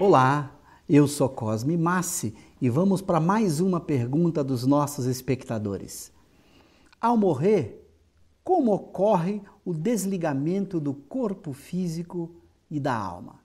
Olá, eu sou Cosme Massi e vamos para mais uma pergunta dos nossos espectadores. Ao morrer, como ocorre o desligamento do corpo físico e da alma?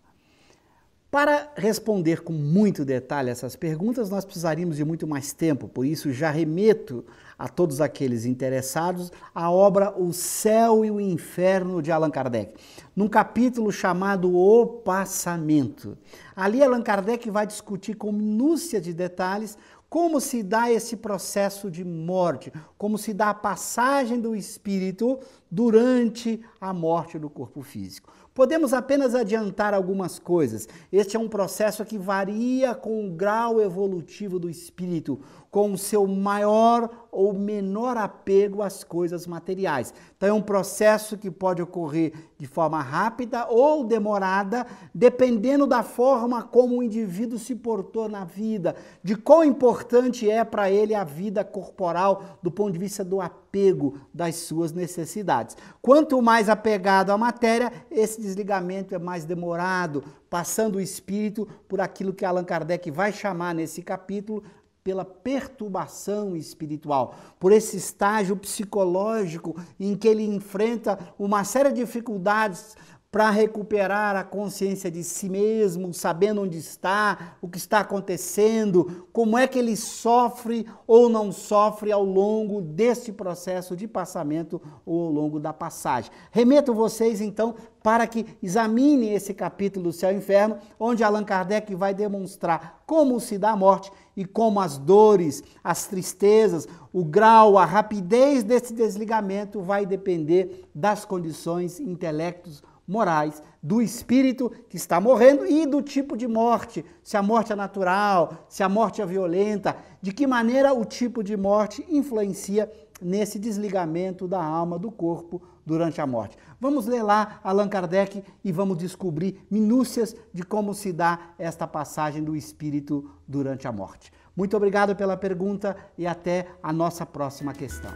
Para responder com muito detalhe essas perguntas, nós precisaríamos de muito mais tempo, por isso já remeto a todos aqueles interessados a obra O Céu e o Inferno de Allan Kardec, num capítulo chamado O Passamento. Ali Allan Kardec vai discutir com minúcia de detalhes como se dá esse processo de morte, como se dá a passagem do espírito durante a morte do corpo físico. Podemos apenas adiantar algumas coisas. Este é um processo que varia com o grau evolutivo do espírito, com o seu maior ou ou menor apego às coisas materiais. Então, é um processo que pode ocorrer de forma rápida ou demorada, dependendo da forma como o indivíduo se portou na vida, de quão importante é para ele a vida corporal do ponto de vista do apego das suas necessidades. Quanto mais apegado à matéria, esse desligamento é mais demorado, passando o espírito por aquilo que Allan Kardec vai chamar nesse capítulo pela perturbação espiritual, por esse estágio psicológico em que ele enfrenta uma série de dificuldades, para recuperar a consciência de si mesmo, sabendo onde está, o que está acontecendo, como é que ele sofre ou não sofre ao longo desse processo de passamento ou ao longo da passagem. Remeto vocês então para que examinem esse capítulo do Céu e Inferno, onde Allan Kardec vai demonstrar como se dá a morte e como as dores, as tristezas, o grau, a rapidez desse desligamento vai depender das condições intelectos morais do espírito que está morrendo e do tipo de morte, se a morte é natural, se a morte é violenta, de que maneira o tipo de morte influencia nesse desligamento da alma do corpo durante a morte. Vamos ler lá Allan Kardec e vamos descobrir minúcias de como se dá esta passagem do espírito durante a morte. Muito obrigado pela pergunta e até a nossa próxima questão.